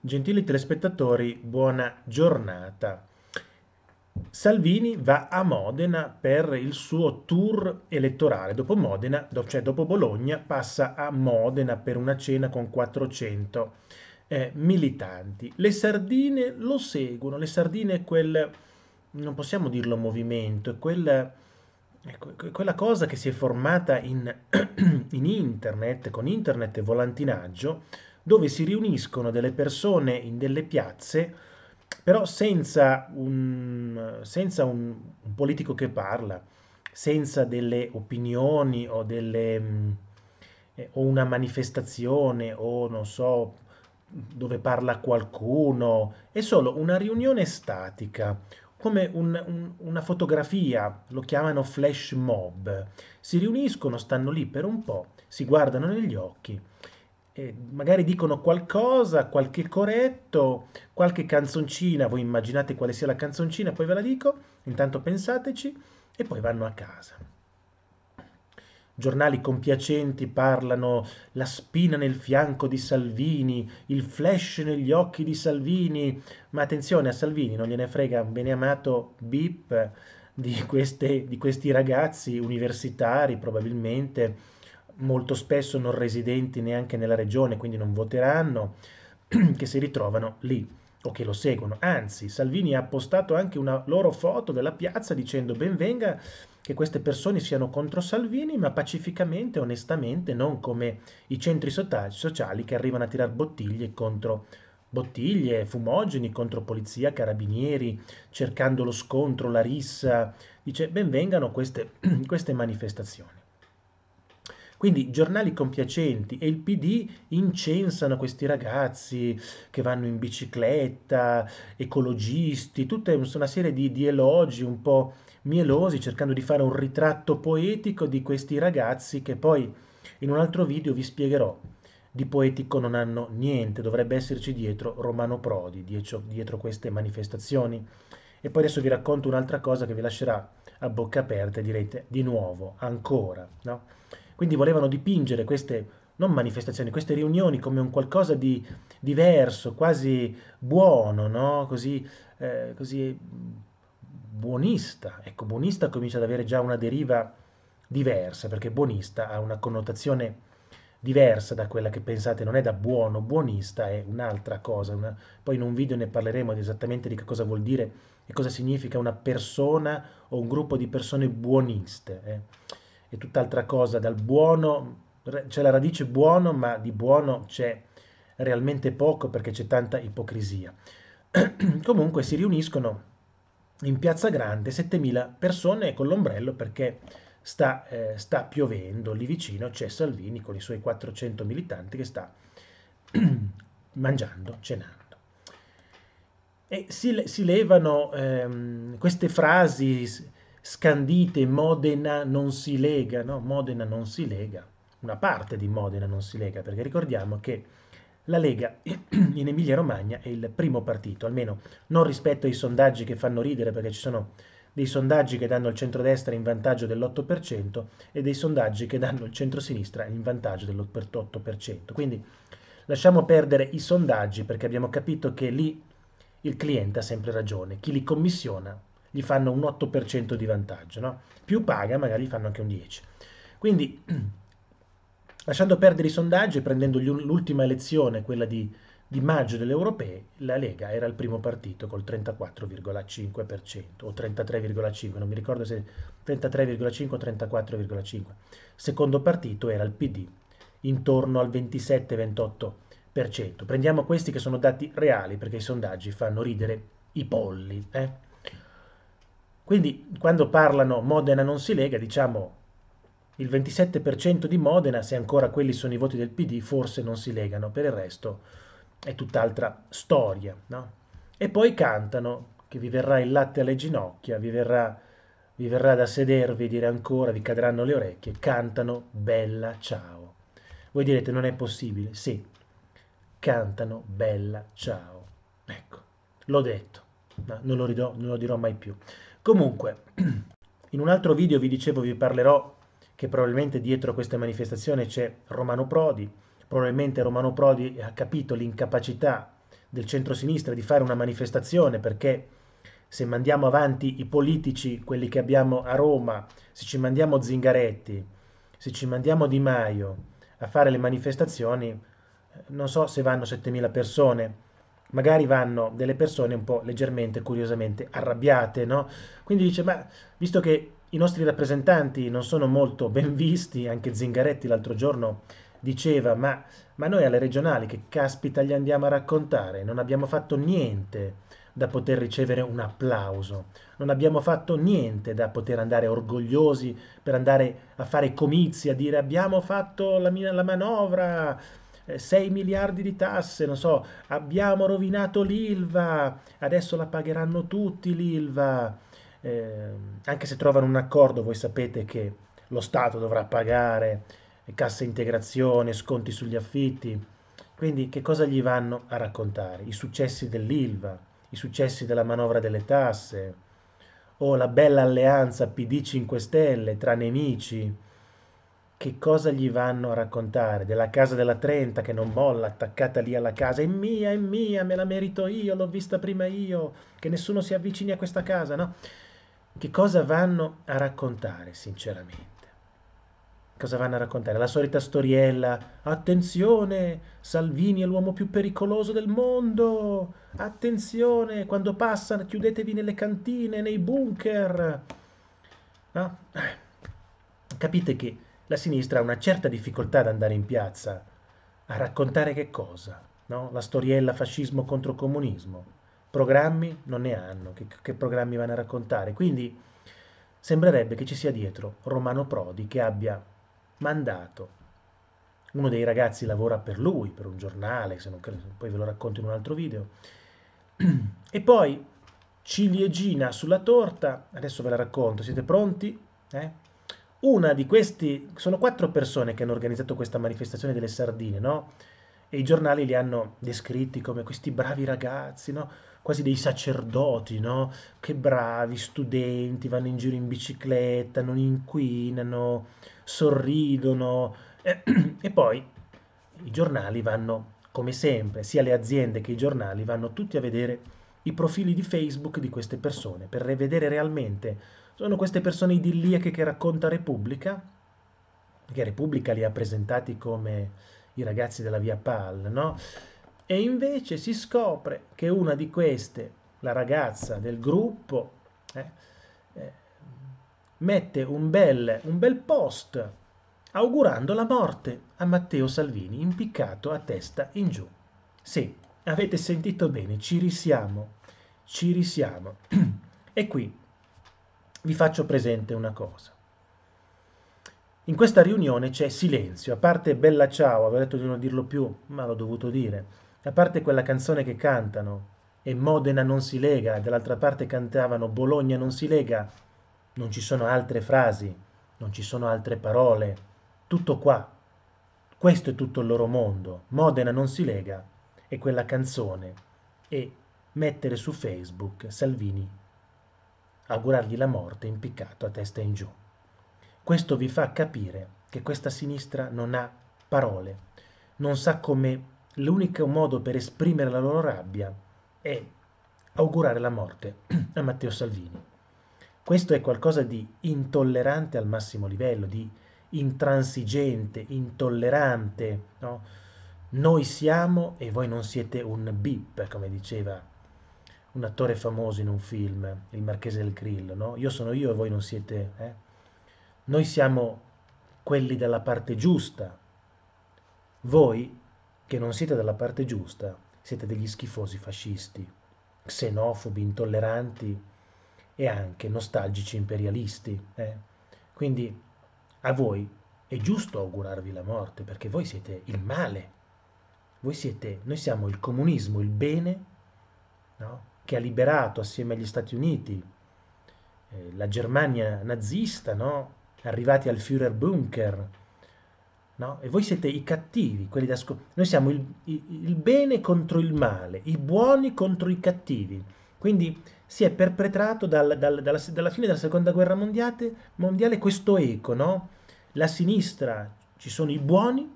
Gentili telespettatori, buona giornata. Salvini va a Modena per il suo tour elettorale. Dopo Modena, cioè dopo Bologna, passa a Modena per una cena con 400 eh, militanti. Le sardine lo seguono, le sardine è quel, non possiamo dirlo movimento, è quel, ecco, quella cosa che si è formata in, in internet, con internet e volantinaggio, dove si riuniscono delle persone in delle piazze, però senza un, senza un, un politico che parla, senza delle opinioni o, delle, mm, eh, o una manifestazione o non so dove parla qualcuno, è solo una riunione statica, come un, un, una fotografia, lo chiamano flash mob. Si riuniscono, stanno lì per un po', si guardano negli occhi eh, magari dicono qualcosa, qualche corretto, qualche canzoncina, voi immaginate quale sia la canzoncina, poi ve la dico, intanto pensateci e poi vanno a casa. Giornali compiacenti parlano la spina nel fianco di Salvini, il flash negli occhi di Salvini, ma attenzione a Salvini, non gliene frega un beneamato bip di, di questi ragazzi universitari probabilmente molto spesso non residenti neanche nella regione, quindi non voteranno, che si ritrovano lì o che lo seguono. Anzi, Salvini ha postato anche una loro foto della piazza dicendo benvenga che queste persone siano contro Salvini, ma pacificamente, onestamente, non come i centri sociali che arrivano a tirar bottiglie contro bottiglie, fumogeni contro polizia, carabinieri, cercando lo scontro, la rissa. Dice benvengano queste, queste manifestazioni. Quindi giornali compiacenti e il PD incensano questi ragazzi che vanno in bicicletta, ecologisti, tutta una serie di, di elogi un po' mielosi cercando di fare un ritratto poetico di questi ragazzi che poi in un altro video vi spiegherò di poetico non hanno niente, dovrebbe esserci dietro Romano Prodi, dietro, dietro queste manifestazioni e poi adesso vi racconto un'altra cosa che vi lascerà a bocca aperta e direte di nuovo, ancora, no? Quindi volevano dipingere queste non manifestazioni, queste riunioni come un qualcosa di diverso, quasi buono, no? così, eh, così, mm, buonista. Ecco, buonista comincia ad avere già una deriva diversa, perché buonista ha una connotazione diversa da quella che pensate, non è da buono, buonista è un'altra cosa. Una... Poi in un video ne parleremo di esattamente di che cosa vuol dire e cosa significa una persona o un gruppo di persone buoniste. Eh. È tutt'altra cosa, dal buono c'è la radice buono, ma di buono c'è realmente poco perché c'è tanta ipocrisia. Comunque si riuniscono in Piazza Grande 7.000 persone con l'ombrello perché sta, eh, sta piovendo, lì vicino c'è Salvini con i suoi 400 militanti che sta mangiando, cenando. E si, si levano ehm, queste frasi scandite, Modena non si lega, no? Modena non si lega, una parte di Modena non si lega, perché ricordiamo che la Lega in Emilia Romagna è il primo partito, almeno non rispetto ai sondaggi che fanno ridere perché ci sono dei sondaggi che danno il centrodestra in vantaggio dell'8% e dei sondaggi che danno il centrosinistra in vantaggio dell'8%. Quindi lasciamo perdere i sondaggi perché abbiamo capito che lì il cliente ha sempre ragione, chi li commissiona gli fanno un 8% di vantaggio, no? più paga magari fanno anche un 10%. Quindi lasciando perdere i sondaggi e prendendo l'ultima lezione, quella di di maggio delle europee la Lega era il primo partito col 34,5% o 33,5%, non mi ricordo se 33,5 o 34,5%. Secondo partito era il PD, intorno al 27-28%. Prendiamo questi che sono dati reali perché i sondaggi fanno ridere i polli. Eh? Quindi quando parlano Modena non si lega, diciamo il 27% di Modena, se ancora quelli sono i voti del PD, forse non si legano, per il resto è tutt'altra storia, no? E poi cantano che vi verrà il latte alle ginocchia, vi verrà, vi verrà da sedervi, e dire ancora, vi cadranno le orecchie, cantano bella ciao. Voi direte non è possibile, sì, cantano bella ciao. Ecco, l'ho detto, no, non, lo ridò, non lo dirò mai più. Comunque, in un altro video vi dicevo, vi parlerò che probabilmente dietro questa manifestazione c'è Romano Prodi, probabilmente Romano Prodi ha capito l'incapacità del centro-sinistra di fare una manifestazione perché se mandiamo avanti i politici, quelli che abbiamo a Roma, se ci mandiamo Zingaretti, se ci mandiamo Di Maio a fare le manifestazioni, non so se vanno 7.000 persone, magari vanno delle persone un po' leggermente, curiosamente arrabbiate, no? Quindi dice, ma visto che i nostri rappresentanti non sono molto ben visti, anche Zingaretti l'altro giorno diceva ma, ma noi alle regionali che caspita gli andiamo a raccontare? Non abbiamo fatto niente da poter ricevere un applauso, non abbiamo fatto niente da poter andare orgogliosi per andare a fare comizi, a dire abbiamo fatto la, la manovra, 6 eh, miliardi di tasse, non so, abbiamo rovinato l'ILVA, adesso la pagheranno tutti l'ILVA, eh, anche se trovano un accordo, voi sapete che lo Stato dovrà pagare cassa integrazione, sconti sugli affitti. Quindi che cosa gli vanno a raccontare? I successi dell'ILVA, i successi della manovra delle tasse, o la bella alleanza PD 5 Stelle tra nemici. Che cosa gli vanno a raccontare? Della casa della Trenta che non molla, attaccata lì alla casa, è mia, è mia, me la merito io, l'ho vista prima io, che nessuno si avvicini a questa casa, no? Che cosa vanno a raccontare, sinceramente? cosa vanno a raccontare? La solita storiella. Attenzione, Salvini è l'uomo più pericoloso del mondo. Attenzione, quando passano chiudetevi nelle cantine, nei bunker. No? Eh. Capite che la sinistra ha una certa difficoltà ad andare in piazza a raccontare che cosa? No? La storiella fascismo contro comunismo. Programmi non ne hanno, che, che programmi vanno a raccontare? Quindi sembrerebbe che ci sia dietro Romano Prodi che abbia mandato. Uno dei ragazzi lavora per lui, per un giornale, se non credo, poi ve lo racconto in un altro video. E poi ciliegina sulla torta, adesso ve la racconto, siete pronti? Eh? Una di questi, sono quattro persone che hanno organizzato questa manifestazione delle sardine, no? E i giornali li hanno descritti come questi bravi ragazzi, no? quasi dei sacerdoti, no? Che bravi, studenti, vanno in giro in bicicletta, non inquinano, sorridono. E, e poi i giornali vanno, come sempre, sia le aziende che i giornali vanno tutti a vedere i profili di Facebook di queste persone per vedere realmente sono queste persone idilliache che racconta Repubblica, perché Repubblica li ha presentati come i ragazzi della Via Pal, no? e invece si scopre che una di queste, la ragazza del gruppo, eh, eh, mette un bel, un bel post augurando la morte a Matteo Salvini impiccato a testa in giù. Sì, avete sentito bene, ci risiamo, ci risiamo. e qui vi faccio presente una cosa. In questa riunione c'è silenzio, a parte bella ciao, avrei detto di non dirlo più, ma l'ho dovuto dire da parte quella canzone che cantano e Modena non si lega, dall'altra parte cantavano Bologna non si lega, non ci sono altre frasi, non ci sono altre parole, tutto qua. Questo è tutto il loro mondo. Modena non si lega e quella canzone e mettere su Facebook Salvini, augurargli la morte impiccato a testa in giù. Questo vi fa capire che questa sinistra non ha parole, non sa come l'unico modo per esprimere la loro rabbia è augurare la morte a Matteo Salvini. Questo è qualcosa di intollerante al massimo livello, di intransigente, intollerante. No? Noi siamo e voi non siete un bip, come diceva un attore famoso in un film, il Marchese del Grillo. No? Io sono io e voi non siete... Eh? Noi siamo quelli dalla parte giusta. Voi che non siete dalla parte giusta, siete degli schifosi fascisti, xenofobi, intolleranti e anche nostalgici imperialisti. Eh? Quindi a voi è giusto augurarvi la morte perché voi siete il male. Voi siete, noi siamo il comunismo, il bene, no? che ha liberato assieme agli Stati Uniti eh, la Germania nazista, no? arrivati al Führerbunker, No? E voi siete i cattivi, quelli da scoprire. Noi siamo il, il, bene contro il male, i buoni contro i cattivi. Quindi si è perpetrato dal, dal, dalla, dalla, fine della seconda guerra mondiale, mondiale questo eco, no? La sinistra ci sono i buoni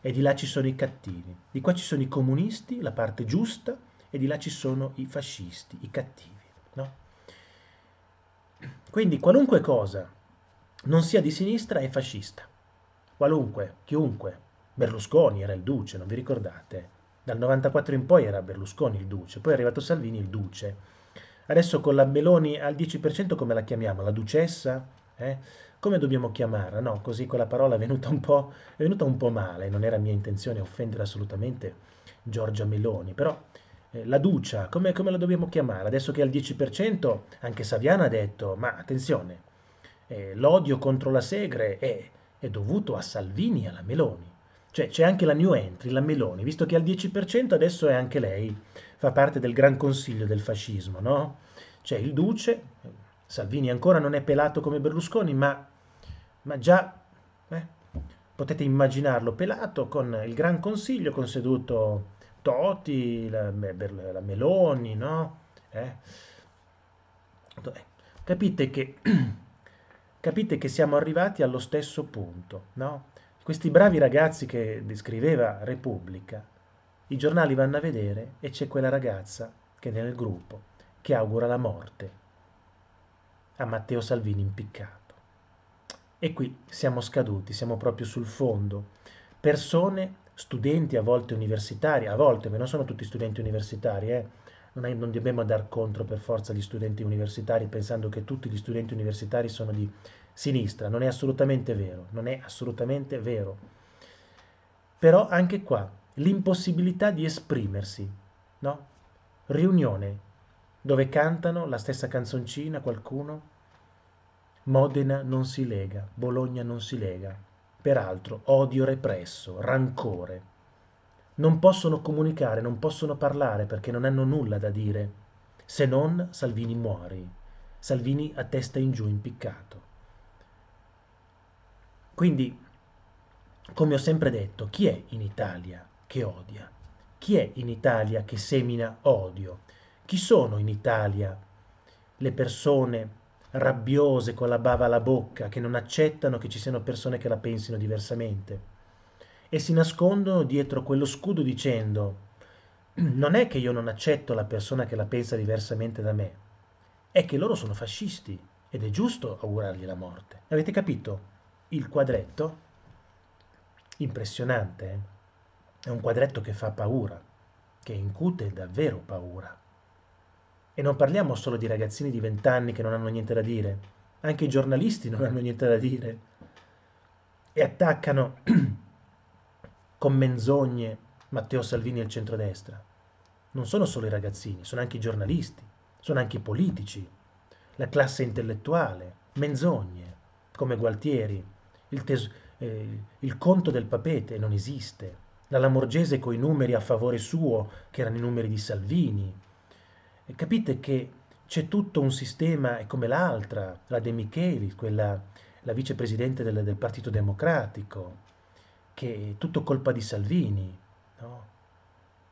e di là ci sono i cattivi. Di qua ci sono i comunisti, la parte giusta, e di là ci sono i fascisti, i cattivi. No? Quindi qualunque cosa non sia di sinistra è fascista. Qualunque, chiunque. Berlusconi era il duce, non vi ricordate? Dal 94 in poi era Berlusconi il duce, poi è arrivato Salvini il duce. Adesso con la Meloni al 10% come la chiamiamo? La ducessa? Eh? Come dobbiamo chiamarla? No, così quella parola è venuta, un po', è venuta un po' male, non era mia intenzione offendere assolutamente Giorgia Meloni, però eh, la ducia, come, come la dobbiamo chiamare? Adesso che è al 10%, anche Saviana ha detto, ma attenzione, eh, l'odio contro la Segre è è dovuto a Salvini e alla Meloni. Cioè c'è anche la new entry, la Meloni, visto che al 10% adesso è anche lei, fa parte del gran consiglio del fascismo, no? C'è il Duce, Salvini ancora non è pelato come Berlusconi, ma, ma già eh, potete immaginarlo pelato con il gran consiglio con seduto Toti, la, eh, la Meloni, no? Eh? Capite che capite che siamo arrivati allo stesso punto, no? Questi bravi ragazzi che descriveva Repubblica, i giornali vanno a vedere e c'è quella ragazza che è nel gruppo, che augura la morte a Matteo Salvini impiccato. E qui siamo scaduti, siamo proprio sul fondo. Persone, studenti a volte universitari, a volte, ma non sono tutti studenti universitari, eh, non, è, non dobbiamo dar contro per forza gli studenti universitari pensando che tutti gli studenti universitari sono di sinistra, non è assolutamente vero, non è assolutamente vero. Però anche qua l'impossibilità di esprimersi, no? Riunione dove cantano la stessa canzoncina qualcuno Modena non si lega, Bologna non si lega. Peraltro odio represso, rancore non possono comunicare, non possono parlare perché non hanno nulla da dire, se non Salvini muori, Salvini a testa in giù impiccato. Quindi, come ho sempre detto, chi è in Italia che odia? Chi è in Italia che semina odio? Chi sono in Italia le persone rabbiose con la bava alla bocca che non accettano che ci siano persone che la pensino diversamente? e si nascondono dietro quello scudo dicendo non è che io non accetto la persona che la pensa diversamente da me, è che loro sono fascisti ed è giusto augurargli la morte. Avete capito? Il quadretto, impressionante, eh? è un quadretto che fa paura, che incute davvero paura. E non parliamo solo di ragazzini di vent'anni che non hanno niente da dire, anche i giornalisti non hanno niente da dire e attaccano con menzogne Matteo Salvini e il centrodestra. Non sono solo i ragazzini, sono anche i giornalisti, sono anche i politici, la classe intellettuale, menzogne, come Gualtieri, il, tes- eh, il conto del papete non esiste, la Lamorgese con i numeri a favore suo, che erano i numeri di Salvini. E capite che c'è tutto un sistema, e come l'altra, la De Micheli, quella, la vicepresidente del, del Partito Democratico, che è tutto colpa di Salvini, no?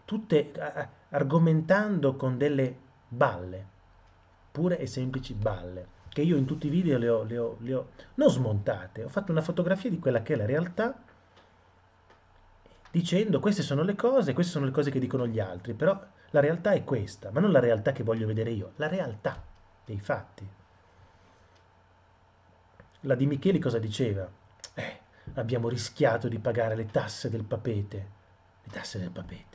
Tutte, a, argomentando con delle balle, pure e semplici balle, che io in tutti i video le ho, le ho, le ho non smontate, ho fatto una fotografia di quella che è la realtà, dicendo queste sono le cose, queste sono le cose che dicono gli altri, però la realtà è questa, ma non la realtà che voglio vedere io, la realtà dei fatti. La di Micheli cosa diceva? Eh, abbiamo rischiato di pagare le tasse del papete. Le tasse del papete.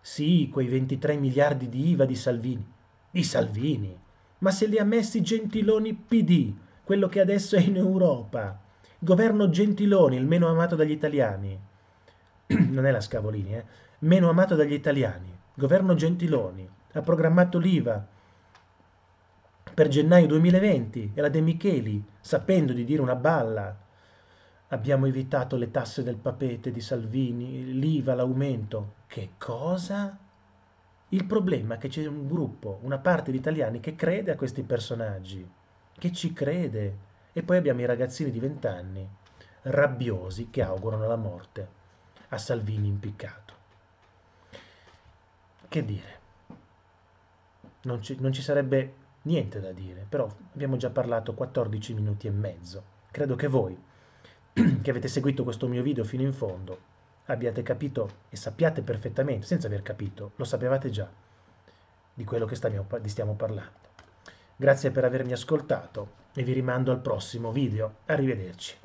Sì, quei 23 miliardi di IVA di Salvini. Di Salvini! Ma se li ha messi Gentiloni PD, quello che adesso è in Europa. Governo Gentiloni, il meno amato dagli italiani. non è la Scavolini, eh? Meno amato dagli italiani. Governo Gentiloni. Ha programmato l'IVA per gennaio 2020 e la De Micheli, sapendo di dire una balla Abbiamo evitato le tasse del papete di Salvini, l'IVA, l'aumento. Che cosa? Il problema è che c'è un gruppo, una parte di italiani che crede a questi personaggi, che ci crede. E poi abbiamo i ragazzini di vent'anni, rabbiosi, che augurano la morte a Salvini impiccato. Che dire? Non ci, non ci sarebbe niente da dire, però abbiamo già parlato 14 minuti e mezzo. Credo che voi che avete seguito questo mio video fino in fondo, abbiate capito e sappiate perfettamente, senza aver capito, lo sapevate già, di quello che stiamo parlando. Grazie per avermi ascoltato e vi rimando al prossimo video. Arrivederci.